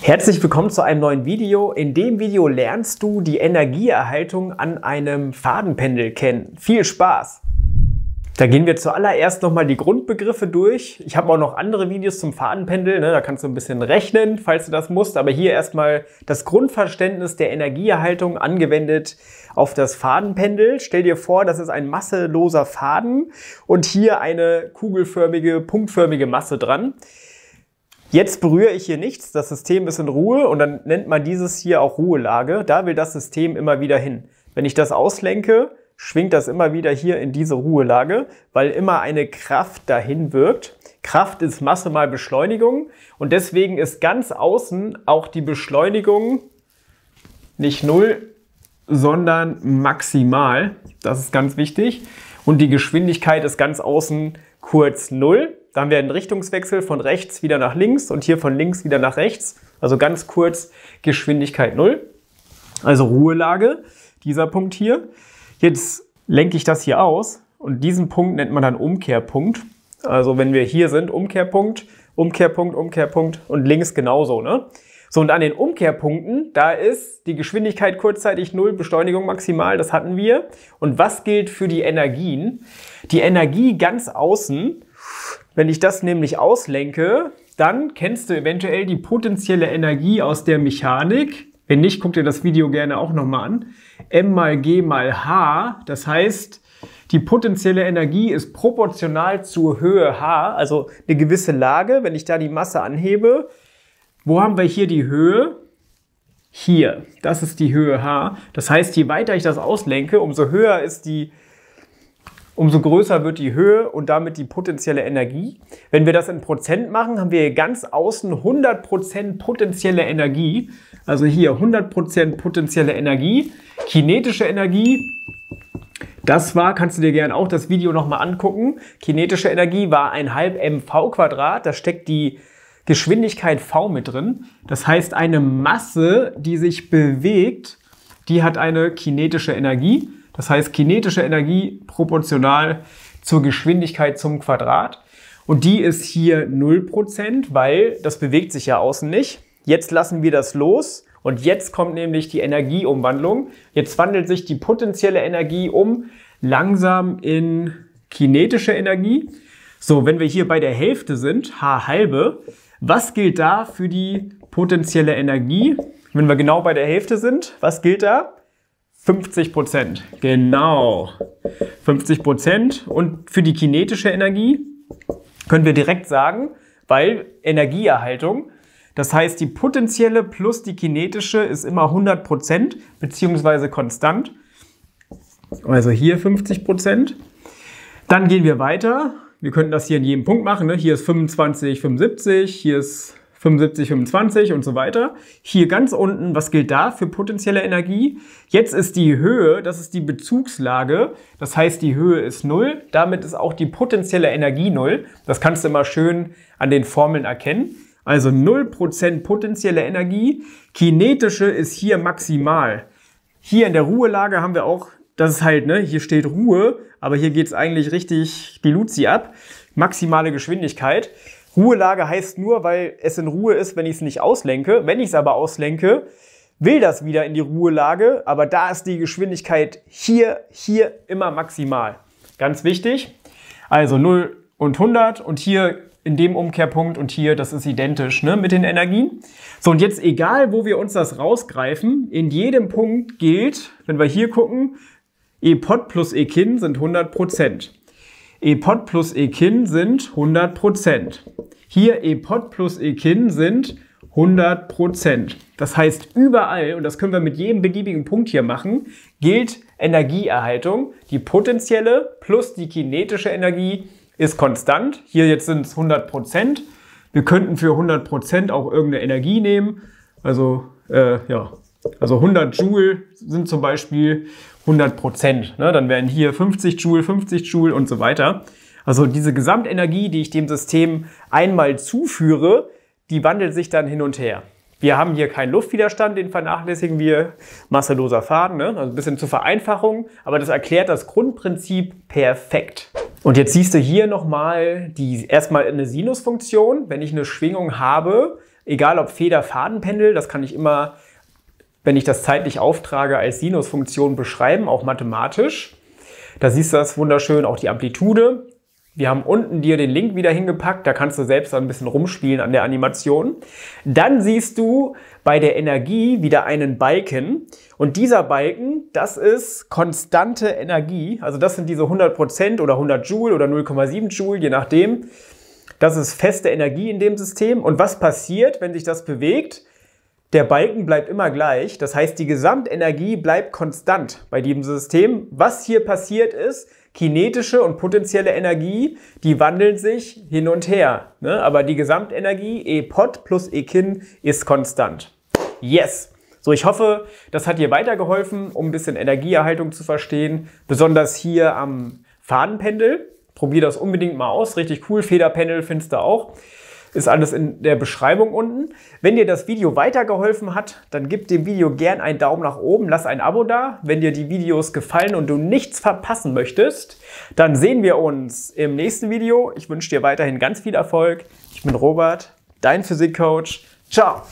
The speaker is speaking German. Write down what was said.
Herzlich willkommen zu einem neuen Video. In dem Video lernst du die Energieerhaltung an einem Fadenpendel kennen. Viel Spaß! Da gehen wir zuallererst nochmal die Grundbegriffe durch. Ich habe auch noch andere Videos zum Fadenpendel, ne? da kannst du ein bisschen rechnen, falls du das musst. Aber hier erstmal das Grundverständnis der Energieerhaltung angewendet auf das Fadenpendel. Stell dir vor, das ist ein masseloser Faden und hier eine kugelförmige, punktförmige Masse dran. Jetzt berühre ich hier nichts, das System ist in Ruhe und dann nennt man dieses hier auch Ruhelage. Da will das System immer wieder hin. Wenn ich das auslenke, schwingt das immer wieder hier in diese Ruhelage, weil immer eine Kraft dahin wirkt. Kraft ist Masse mal Beschleunigung und deswegen ist ganz außen auch die Beschleunigung nicht null, sondern maximal. Das ist ganz wichtig. Und die Geschwindigkeit ist ganz außen kurz null. Dann wäre ein Richtungswechsel von rechts wieder nach links und hier von links wieder nach rechts. Also ganz kurz Geschwindigkeit 0. Also Ruhelage, dieser Punkt hier. Jetzt lenke ich das hier aus und diesen Punkt nennt man dann Umkehrpunkt. Also wenn wir hier sind, Umkehrpunkt, Umkehrpunkt, Umkehrpunkt und links genauso. Ne? So, und an den Umkehrpunkten, da ist die Geschwindigkeit kurzzeitig 0, Beschleunigung maximal, das hatten wir. Und was gilt für die Energien? Die Energie ganz außen wenn ich das nämlich auslenke, dann kennst du eventuell die potenzielle Energie aus der Mechanik. Wenn nicht, guck dir das Video gerne auch nochmal an. M mal G mal H, das heißt, die potenzielle Energie ist proportional zur Höhe H, also eine gewisse Lage, wenn ich da die Masse anhebe. Wo haben wir hier die Höhe? Hier, das ist die Höhe H. Das heißt, je weiter ich das auslenke, umso höher ist die umso größer wird die Höhe und damit die potenzielle Energie. Wenn wir das in Prozent machen, haben wir ganz außen 100% potenzielle Energie. Also hier 100% potenzielle Energie, kinetische Energie. Das war, kannst du dir gerne auch das Video nochmal angucken. Kinetische Energie war 1,5 mv Quadrat. Da steckt die Geschwindigkeit v mit drin. Das heißt, eine Masse, die sich bewegt, die hat eine kinetische Energie. Das heißt kinetische Energie proportional zur Geschwindigkeit zum Quadrat. Und die ist hier 0%, weil das bewegt sich ja außen nicht. Jetzt lassen wir das los und jetzt kommt nämlich die Energieumwandlung. Jetzt wandelt sich die potenzielle Energie um langsam in kinetische Energie. So, wenn wir hier bei der Hälfte sind, H halbe, was gilt da für die potenzielle Energie? Wenn wir genau bei der Hälfte sind, was gilt da? 50 Prozent, genau. 50 Prozent. Und für die kinetische Energie können wir direkt sagen, weil Energieerhaltung, das heißt, die potenzielle plus die kinetische ist immer 100 Prozent, beziehungsweise konstant. Also hier 50 Prozent. Dann gehen wir weiter. Wir könnten das hier in jedem Punkt machen. Ne? Hier ist 25, 75, hier ist 75, 25 und so weiter. Hier ganz unten, was gilt da für potenzielle Energie? Jetzt ist die Höhe, das ist die Bezugslage, das heißt die Höhe ist 0, damit ist auch die potenzielle Energie 0. Das kannst du immer schön an den Formeln erkennen. Also 0% potenzielle Energie, kinetische ist hier maximal. Hier in der Ruhelage haben wir auch, das ist halt, ne, hier steht Ruhe, aber hier geht's eigentlich richtig die Luzi ab. Maximale Geschwindigkeit. Ruhelage heißt nur, weil es in Ruhe ist, wenn ich es nicht auslenke. Wenn ich es aber auslenke, will das wieder in die Ruhelage, aber da ist die Geschwindigkeit hier, hier immer maximal. Ganz wichtig. Also 0 und 100 und hier in dem Umkehrpunkt und hier, das ist identisch ne, mit den Energien. So, und jetzt egal, wo wir uns das rausgreifen, in jedem Punkt gilt, wenn wir hier gucken, E-Pod plus E-Kin sind 100 EPOD plus EKIN sind 100%. Hier EPOD plus EKIN sind 100%. Das heißt, überall, und das können wir mit jedem beliebigen Punkt hier machen, gilt Energieerhaltung. Die potenzielle plus die kinetische Energie ist konstant. Hier jetzt sind es 100%. Wir könnten für 100% auch irgendeine Energie nehmen. Also, äh, ja, also 100 Joule sind zum Beispiel 100 Prozent. Ne? Dann wären hier 50 Joule, 50 Joule und so weiter. Also diese Gesamtenergie, die ich dem System einmal zuführe, die wandelt sich dann hin und her. Wir haben hier keinen Luftwiderstand, den vernachlässigen wir, masseloser Faden, ne? also ein bisschen zur Vereinfachung, aber das erklärt das Grundprinzip perfekt. Und jetzt siehst du hier nochmal die, erstmal eine Sinusfunktion, wenn ich eine Schwingung habe, egal ob Feder, Faden, Pendel, das kann ich immer wenn ich das zeitlich auftrage, als Sinusfunktion beschreiben, auch mathematisch. Da siehst du das wunderschön, auch die Amplitude. Wir haben unten dir den Link wieder hingepackt, da kannst du selbst ein bisschen rumspielen an der Animation. Dann siehst du bei der Energie wieder einen Balken und dieser Balken, das ist konstante Energie, also das sind diese 100% oder 100 Joule oder 0,7 Joule, je nachdem. Das ist feste Energie in dem System und was passiert, wenn sich das bewegt? Der Balken bleibt immer gleich, das heißt die Gesamtenergie bleibt konstant bei diesem System. Was hier passiert ist, kinetische und potenzielle Energie, die wandeln sich hin und her. Ne? Aber die Gesamtenergie E pot plus E kin ist konstant. Yes! So, ich hoffe, das hat dir weitergeholfen, um ein bisschen Energieerhaltung zu verstehen. Besonders hier am Fadenpendel. Probier das unbedingt mal aus. Richtig cool. Federpendel findest du auch. Ist alles in der Beschreibung unten. Wenn dir das Video weitergeholfen hat, dann gib dem Video gern einen Daumen nach oben, lass ein Abo da. Wenn dir die Videos gefallen und du nichts verpassen möchtest, dann sehen wir uns im nächsten Video. Ich wünsche dir weiterhin ganz viel Erfolg. Ich bin Robert, dein Physikcoach. Ciao!